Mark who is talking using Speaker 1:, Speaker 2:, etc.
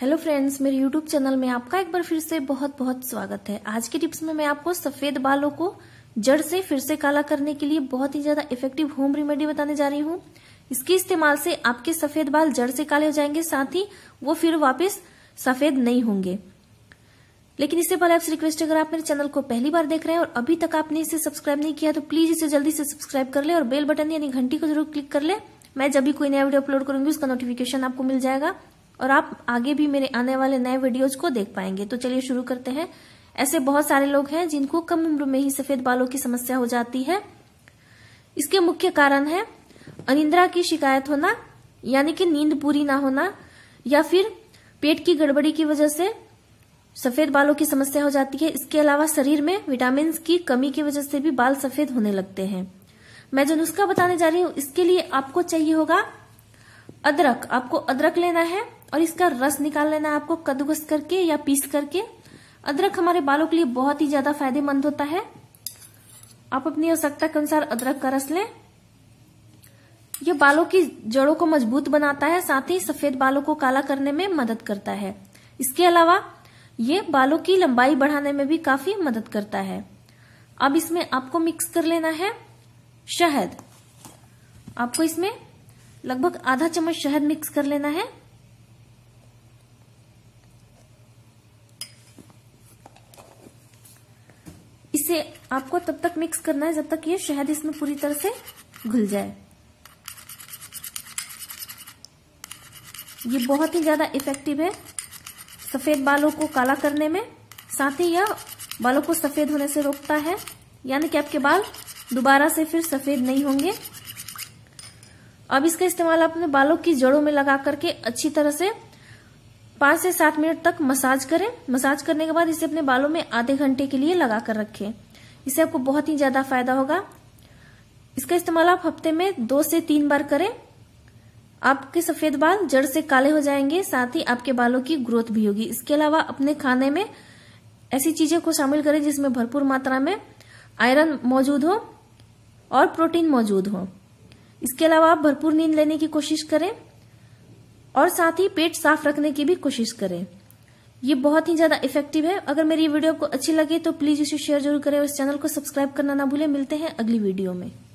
Speaker 1: hello friends मेरे YouTube channel में आपका एक बार फिर से बहुत बहुत स्वागत है आज के टिप्स में मैं आपको सफेद बालों को जड़ से फिर से काला करने के लिए बहुत ही ज्यादा इफेक्टिव होम रेमेडी बताने जा रही हूँ इसके इस्तेमाल से आपके सफेद बाल जड़ से काले हो जाएंगे साथ ही वो फिर वापस सफेद नहीं होंगे लेकिन इससे पहले आपसे रिक्वेस्ट अगर आप मेरे चैनल को पहली बार देख रहे हैं और अभी तक आपने इसे सब्सक्राइब नहीं किया तो प्लीज इसे जल्दी से सब्सक्राइब कर ले और बेल बटन यानी घंटी को जरूर क्लिक कर ले मैं जब भी कोई नया वीडियो अपलोड करूंगी उसका नोटिफिकेशन आपको मिल जाएगा और आप आगे भी मेरे आने वाले नए वीडियोज को देख पाएंगे तो चलिए शुरू करते हैं ऐसे बहुत सारे लोग हैं जिनको कम उम्र में ही सफेद बालों की समस्या हो जाती है इसके मुख्य कारण है अनिंद्रा की शिकायत होना यानी कि नींद पूरी ना होना या फिर पेट की गड़बड़ी की वजह से सफेद बालों की समस्या हो जाती है इसके अलावा शरीर में विटामिन की कमी की वजह से भी बाल सफेद होने लगते हैं मैं जो नुस्खा बताने जा रही हूँ इसके लिए आपको चाहिए होगा अदरक आपको अदरक लेना है और इसका रस निकाल लेना है आपको कद्दूकस करके या पीस करके अदरक हमारे बालों के लिए बहुत ही ज्यादा फायदेमंद होता है आप अपनी आवश्यकता के अनुसार अदरक का रस लें यह बालों की जड़ों को मजबूत बनाता है साथ ही सफेद बालों को काला करने में मदद करता है इसके अलावा ये बालों की लंबाई बढ़ाने में भी काफी मदद करता है अब इसमें आपको मिक्स कर लेना है शहद आपको इसमें लगभग आधा चम्मच शहद मिक्स कर लेना है इसे आपको तब तक मिक्स करना है जब तक ये शहद इसमें पूरी तरह से घुल जाए ये बहुत ही ज्यादा इफेक्टिव है सफेद बालों को काला करने में साथ ही यह बालों को सफेद होने से रोकता है यानी कि आपके बाल दोबारा से फिर सफेद नहीं होंगे अब इसका इस्तेमाल अपने बालों की जड़ों में लगा करके अच्छी तरह से पांच से सात मिनट तक मसाज करें मसाज करने के बाद इसे अपने बालों में आधे घंटे के लिए लगा कर रखें इससे आपको बहुत ही ज्यादा फायदा होगा इसका इस्तेमाल आप हफ्ते में दो से तीन बार करें आपके सफेद बाल जड़ से काले हो जाएंगे साथ ही आपके बालों की ग्रोथ भी होगी इसके अलावा अपने खाने में ऐसी चीजों को शामिल करें जिसमें भरपूर मात्रा में आयरन मौजूद हो और प्रोटीन मौजूद हो इसके अलावा आप भरपूर नींद लेने की कोशिश करें और साथ ही पेट साफ रखने की भी कोशिश करें ये बहुत ही ज्यादा इफेक्टिव है अगर मेरी वीडियो आपको अच्छी लगे तो प्लीज इसे शेयर जरूर करें और इस चैनल को सब्सक्राइब करना ना भूलें मिलते हैं अगली वीडियो में